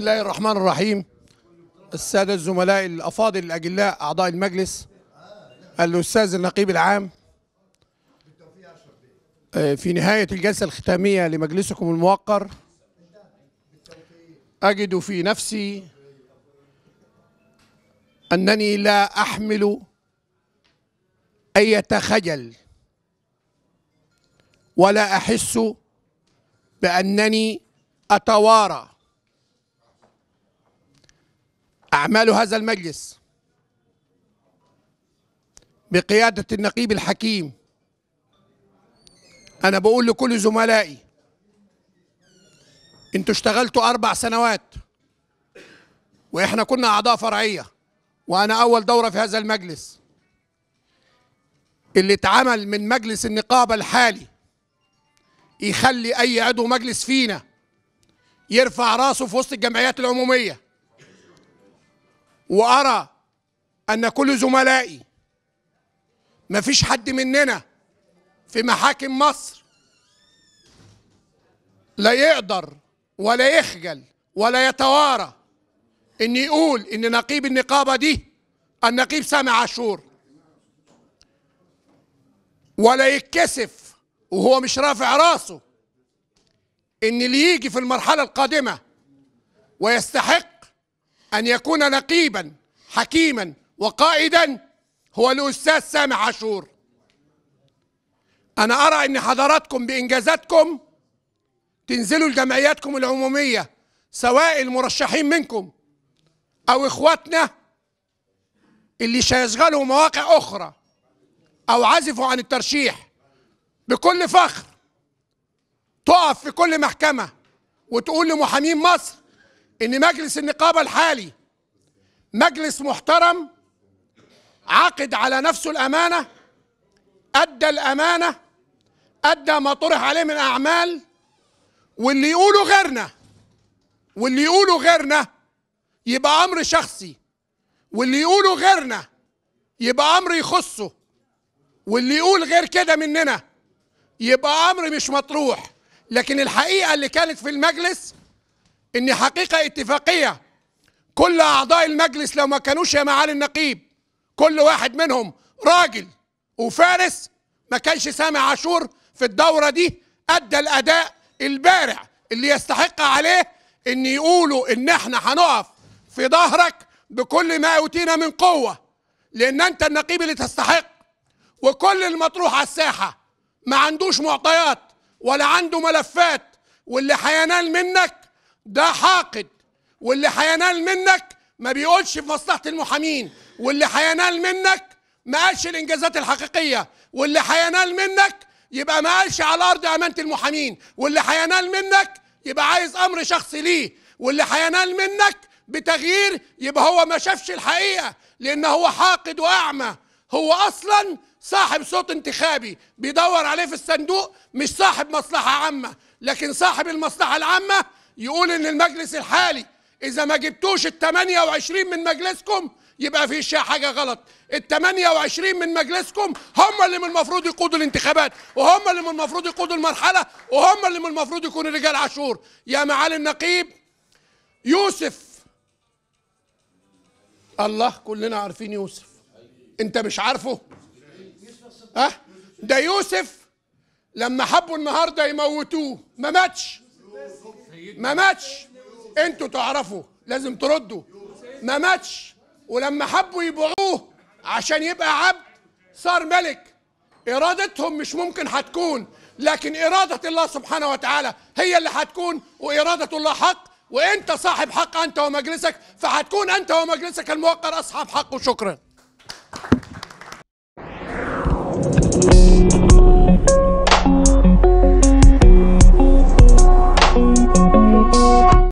الله الرحمن الرحيم السادة الزملاء الأفاضل الأجلاء أعضاء المجلس الأستاذ النقيب العام آه، في نهاية الجلسة الختامية لمجلسكم الموقر أجد في نفسي أنني لا أحمل أي خجل ولا أحس بأنني أتوارى أعمال هذا المجلس بقيادة النقيب الحكيم أنا بقول لكل زملائي أنتوا اشتغلتوا أربع سنوات وإحنا كنا أعضاء فرعية وأنا أول دورة في هذا المجلس اللي اتعمل من مجلس النقابة الحالي يخلي أي عضو مجلس فينا يرفع راسه في وسط الجمعيات العموميه وارى ان كل زملائي مفيش حد مننا في محاكم مصر لا يقدر ولا يخجل ولا يتوارى ان يقول ان نقيب النقابه دي النقيب سامي عاشور ولا يتكسف وهو مش رافع راسه ان اللي يجي في المرحله القادمه ويستحق أن يكون نقيبا حكيما وقائدا هو الأستاذ سامح عاشور أنا أرى أن حضراتكم بإنجازاتكم تنزلوا لجمعياتكم العمومية سواء المرشحين منكم أو إخواتنا اللي سيشغلوا مواقع أخرى أو عزفوا عن الترشيح بكل فخر تقف في كل محكمة وتقول لمحامين مصر ان مجلس النقابه الحالي مجلس محترم عقد على نفسه الامانه ادى الامانه ادى ما طرح عليه من اعمال واللي يقولوا غيرنا واللي يقولوا غيرنا يبقى امر شخصي واللي يقولوا غيرنا يبقى امر يخصه واللي يقول غير كده مننا يبقى امر مش مطروح لكن الحقيقه اللي كانت في المجلس ان حقيقه اتفاقيه كل اعضاء المجلس لو ما كانوش يا معالي النقيب كل واحد منهم راجل وفارس ما كانش سامي عاشور في الدوره دي ادى الاداء البارع اللي يستحق عليه ان يقولوا ان احنا هنقف في ظهرك بكل ما اوتينا من قوه لان انت النقيب اللي تستحق وكل المطروح على الساحه ما عندوش معطيات ولا عنده ملفات واللي هينال منك ده حاقد واللي هينال منك ما بيقولش في مصلحه المحامين واللي هينال منك ما قالش الانجازات الحقيقيه واللي هينال منك يبقى ما قالش على ارض امانه المحامين واللي هينال منك يبقى عايز امر شخصي ليه واللي هينال منك بتغيير يبقى هو ما شافش الحقيقه لان هو حاقد واعمى هو اصلا صاحب صوت انتخابي بيدور عليه في الصندوق مش صاحب مصلحه عامه لكن صاحب المصلحه العامه يقول ان المجلس الحالي اذا ما جبتوش ال 28 من مجلسكم يبقى في شيء حاجه غلط ال 28 من مجلسكم هم اللي من المفروض يقودوا الانتخابات وهم اللي من المفروض يقودوا المرحله وهم اللي من المفروض يكونوا رجال عاشور يا معالي النقيب يوسف الله كلنا عارفين يوسف انت مش عارفه ها ده يوسف لما حبوا النهارده يموتوه ما ماتش ما ماتش انتوا تعرفوا لازم تردوا ما ماتش ولما حبوا يبيعوه عشان يبقى عبد صار ملك ارادتهم مش ممكن هتكون لكن اراده الله سبحانه وتعالى هي اللي هتكون واراده الله حق وانت صاحب حق انت ومجلسك فهتكون انت ومجلسك الموقر اصحاب حق وشكرا